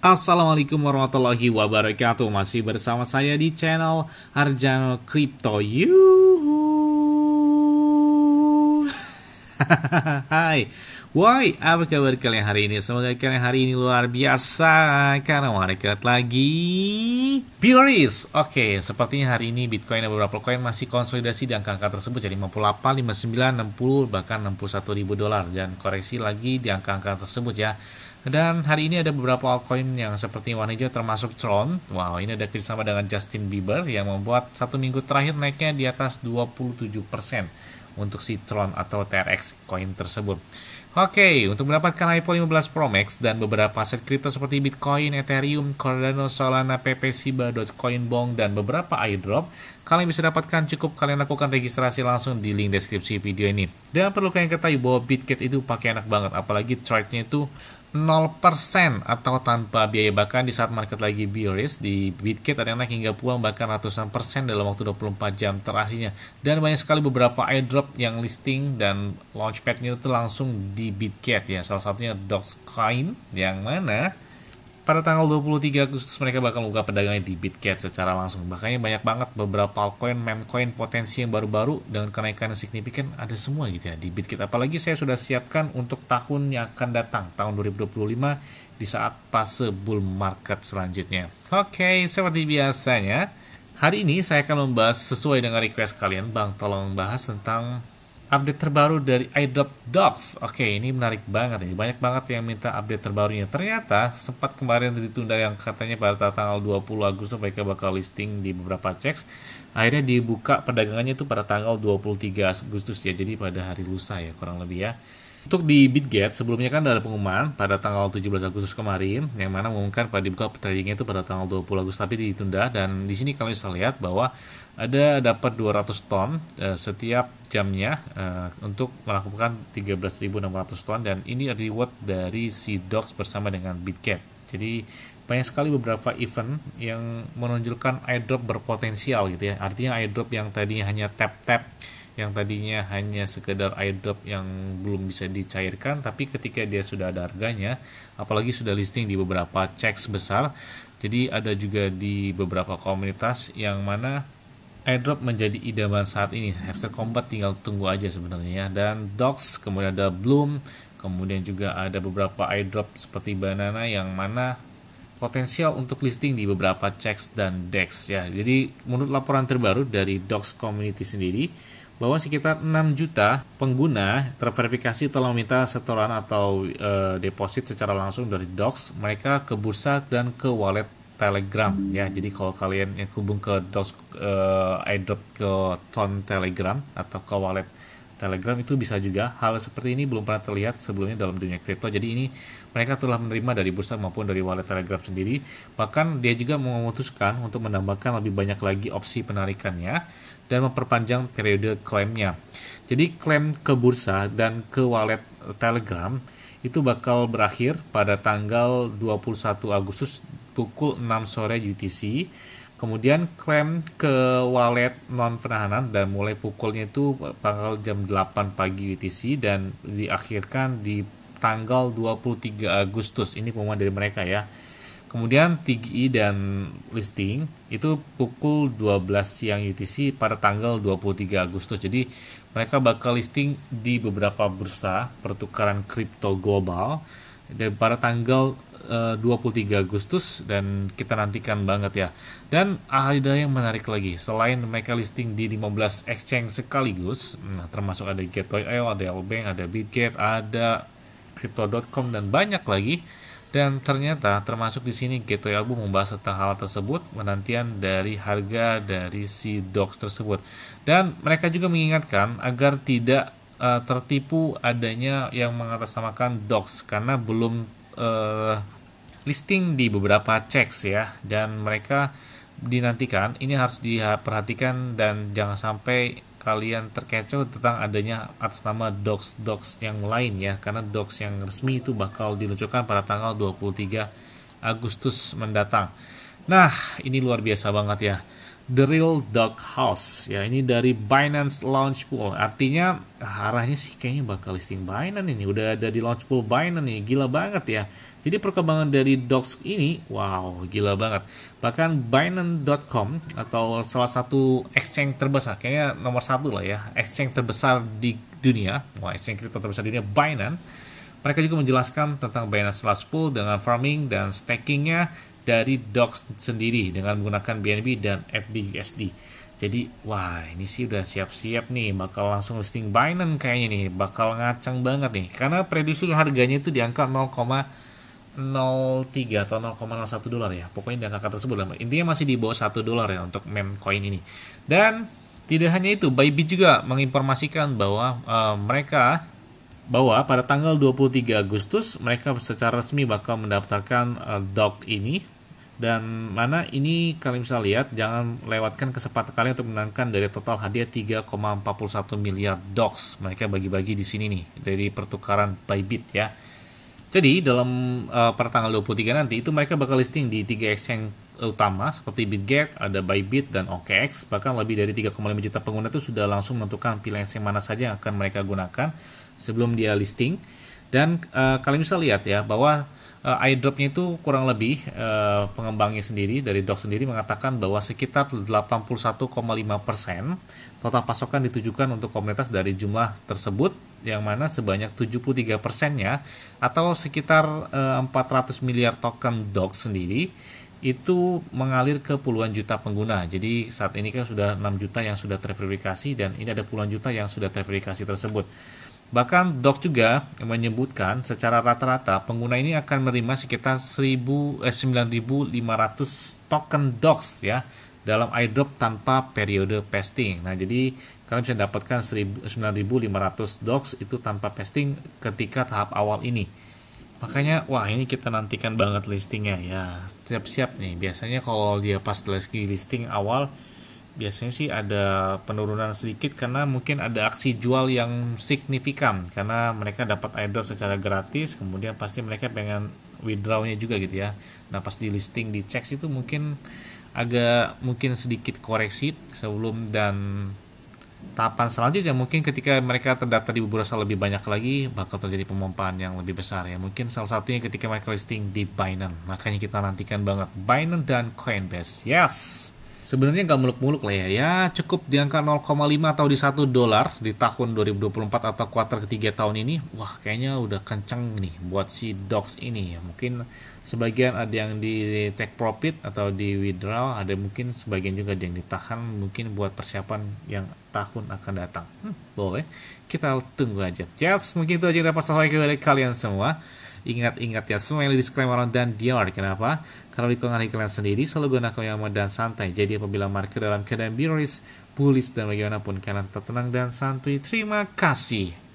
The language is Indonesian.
Assalamualaikum warahmatullahi wabarakatuh Masih bersama saya di channel Arjano Crypto You Hai Woi, apa kabar kalian hari ini? Semoga kalian hari ini luar biasa Karena market lagi Puris Oke, sepertinya hari ini Bitcoin dan beberapa koin masih konsolidasi di angka-angka tersebut Jadi 58, 59, 60, bahkan 61 ribu dolar Dan koreksi lagi di angka-angka tersebut ya dan hari ini ada beberapa altcoin yang seperti warna hijau termasuk Tron. Wow, ini ada kerjasama dengan Justin Bieber yang membuat satu minggu terakhir naiknya di atas 27% untuk si Tron atau TRX coin tersebut. Oke, untuk mendapatkan iPhone 15 Pro Max dan beberapa aset kripto seperti Bitcoin, Ethereum, Cardano, Solana, PP, Shiba, Dogecoin, Bong, dan beberapa airdrop, kalian bisa dapatkan cukup kalian lakukan registrasi langsung di link deskripsi video ini. Dan perlu kalian ketahui bahwa BitGet itu pakai enak banget, apalagi charge-nya itu 0% atau tanpa biaya bahkan di saat market lagi bearish di Bitget ada yang naik hingga pulang bahkan ratusan persen dalam waktu 24 jam terakhirnya dan banyak sekali beberapa airdrop yang listing dan launchpadnya itu langsung di Bitget ya salah satunya Dogecoin yang mana pada tanggal 23 Agustus mereka bakal buka perdagangan di Bitcat secara langsung. Makanya banyak banget beberapa altcoin, memcoin potensi yang baru-baru dengan kenaikan yang signifikan ada semua gitu ya di Bitcat. Apalagi saya sudah siapkan untuk tahun yang akan datang, tahun 2025 di saat fase bull market selanjutnya. Oke, okay, seperti biasanya, hari ini saya akan membahas sesuai dengan request kalian, Bang tolong bahas tentang update terbaru dari iDrop Docs. Oke, ini menarik banget ini. Banyak banget yang minta update terbarunya. Ternyata sempat kemarin ditunda yang katanya pada tanggal 20 Agustus mereka bakal listing di beberapa checks. Akhirnya dibuka perdagangannya itu pada tanggal 23 Agustus ya. Jadi pada hari lusa ya kurang lebih ya. Untuk di BitGet, sebelumnya kan ada pengumuman pada tanggal 17 Agustus kemarin, yang mana mengumumkan pada dibuka tradingnya itu pada tanggal 20 Agustus, tapi ditunda. Dan di sini kalian bisa lihat bahwa ada dapat 200 ton uh, setiap jamnya uh, untuk melakukan 13.600 ton, dan ini reward dari si Docs bersama dengan BitGet. Jadi banyak sekali beberapa event yang menonjolkan airdrop berpotensial gitu ya. Artinya airdrop yang tadinya hanya tap-tap yang tadinya hanya sekedar airdrop yang belum bisa dicairkan tapi ketika dia sudah ada harganya apalagi sudah listing di beberapa checks besar jadi ada juga di beberapa komunitas yang mana airdrop menjadi idaman saat ini hamster combat tinggal tunggu aja sebenarnya ya. dan dogs kemudian ada bloom kemudian juga ada beberapa airdrop seperti banana yang mana potensial untuk listing di beberapa checks dan decks ya. Jadi menurut laporan terbaru dari Docs Community sendiri, bahwa sekitar 6 juta pengguna terverifikasi telah meminta setoran atau e, deposit secara langsung dari Docs mereka ke bursa dan ke wallet Telegram ya. Jadi kalau kalian yang hubung ke Docs e, eh, iDrop ke ton Telegram atau ke wallet Telegram itu bisa juga. Hal seperti ini belum pernah terlihat sebelumnya dalam dunia kripto. Jadi ini mereka telah menerima dari bursa maupun dari wallet Telegram sendiri. Bahkan dia juga memutuskan untuk menambahkan lebih banyak lagi opsi penarikannya dan memperpanjang periode klaimnya. Jadi klaim ke bursa dan ke wallet Telegram itu bakal berakhir pada tanggal 21 Agustus pukul 6 sore UTC kemudian klaim ke wallet non penahanan dan mulai pukulnya itu bakal jam 8 pagi UTC dan diakhirkan di tanggal 23 Agustus ini pengumuman dari mereka ya kemudian TGI dan listing itu pukul 12 siang UTC pada tanggal 23 Agustus jadi mereka bakal listing di beberapa bursa pertukaran kripto global dan pada tanggal 23 eh, Agustus dan kita nantikan banget ya. Dan ada yang menarik lagi selain mereka listing di 15 exchange sekaligus, nah, termasuk ada Gateway Oil, ada Albank, ada Bitget, ada crypto.com dan banyak lagi. Dan ternyata termasuk di sini Gateway Album membahas tentang hal tersebut, menantian dari harga dari si docs tersebut. Dan mereka juga mengingatkan agar tidak uh, tertipu adanya yang mengatasnamakan docs karena belum uh, listing di beberapa checks ya dan mereka dinantikan ini harus diperhatikan dan jangan sampai kalian terkecoh tentang adanya atas nama docs-docs yang lain ya karena docs yang resmi itu bakal diluncurkan pada tanggal 23 Agustus mendatang. Nah, ini luar biasa banget ya. The Real Dog House ya ini dari Binance Launch Pool artinya arahnya sih kayaknya bakal listing Binance ini udah ada di Launch Pool Binance nih gila banget ya jadi perkembangan dari Dogs ini wow gila banget bahkan Binance.com atau salah satu exchange terbesar kayaknya nomor satu lah ya exchange terbesar di dunia wah exchange kripto terbesar di dunia Binance mereka juga menjelaskan tentang Binance Launch Pool dengan farming dan stakingnya dari DOX sendiri dengan menggunakan BNB dan FDUSD. Jadi, wah ini sih udah siap-siap nih, bakal langsung listing Binance kayaknya nih, bakal ngacang banget nih. Karena prediksi harganya itu di angka 0,03 atau 0,01 dolar ya. Pokoknya di angka tersebut lah. Intinya masih di bawah 1 dolar ya untuk mem coin ini. Dan tidak hanya itu, Bybit juga menginformasikan bahwa uh, mereka bahwa pada tanggal 23 Agustus mereka secara resmi bakal mendaftarkan uh, eh, dog ini dan mana ini kalian bisa lihat jangan lewatkan kesempatan kalian untuk menangkan dari total hadiah 3,41 miliar dogs mereka bagi-bagi di sini nih dari pertukaran Bybit ya jadi dalam uh, tanggal 23 nanti itu mereka bakal listing di 3 exchange utama seperti Bitget, ada Bybit dan OKX, bahkan lebih dari 3,5 juta pengguna itu sudah langsung menentukan pilihan yang mana saja yang akan mereka gunakan sebelum dia listing. Dan uh, kalian bisa lihat ya bahwa uh, eh, iDropnya itu kurang lebih uh, pengembangnya sendiri dari dog sendiri mengatakan bahwa sekitar 81,5% total pasokan ditujukan untuk komunitas dari jumlah tersebut yang mana sebanyak 73 persennya atau sekitar uh, 400 miliar token dog sendiri itu mengalir ke puluhan juta pengguna. Jadi saat ini kan sudah 6 juta yang sudah terverifikasi dan ini ada puluhan juta yang sudah terverifikasi tersebut. Bahkan Doc juga menyebutkan secara rata-rata pengguna ini akan menerima sekitar 1000 eh, 9500 token Docs ya dalam airdrop tanpa periode pasting. Nah, jadi kalian bisa dapatkan 9500 docs itu tanpa pasting ketika tahap awal ini. Makanya wah ini kita nantikan banget listingnya ya. Siap-siap nih. Biasanya kalau dia pas lagi listing awal biasanya sih ada penurunan sedikit karena mungkin ada aksi jual yang signifikan karena mereka dapat airdrop secara gratis kemudian pasti mereka pengen withdrawnya juga gitu ya nah pas di listing di cek itu mungkin agak mungkin sedikit koreksi sebelum dan tahapan selanjutnya mungkin ketika mereka terdaftar di bursa lebih banyak lagi bakal terjadi pemompaan yang lebih besar ya mungkin salah satunya ketika mereka listing di Binance makanya kita nantikan banget Binance dan Coinbase yes sebenarnya nggak muluk-muluk lah ya. Ya cukup di angka 0,5 atau di 1 dolar di tahun 2024 atau kuartal ketiga tahun ini. Wah kayaknya udah kenceng nih buat si Dogs ini. Ya, mungkin sebagian ada yang di take profit atau di withdraw, ada mungkin sebagian juga ada yang ditahan mungkin buat persiapan yang tahun akan datang. Hmm, boleh, kita tunggu aja. Yes, mungkin itu aja yang dapat sampai dari kalian semua. Ingat-ingat ya semua yang di disclaimer dan Dior. Kenapa? Kalau lingkungan kalian sendiri selalu gunakan yang aman dan santai. Jadi apabila market dalam keadaan bearish, bullish dan bagaimanapun kalian tetap tenang dan santuy. Terima kasih.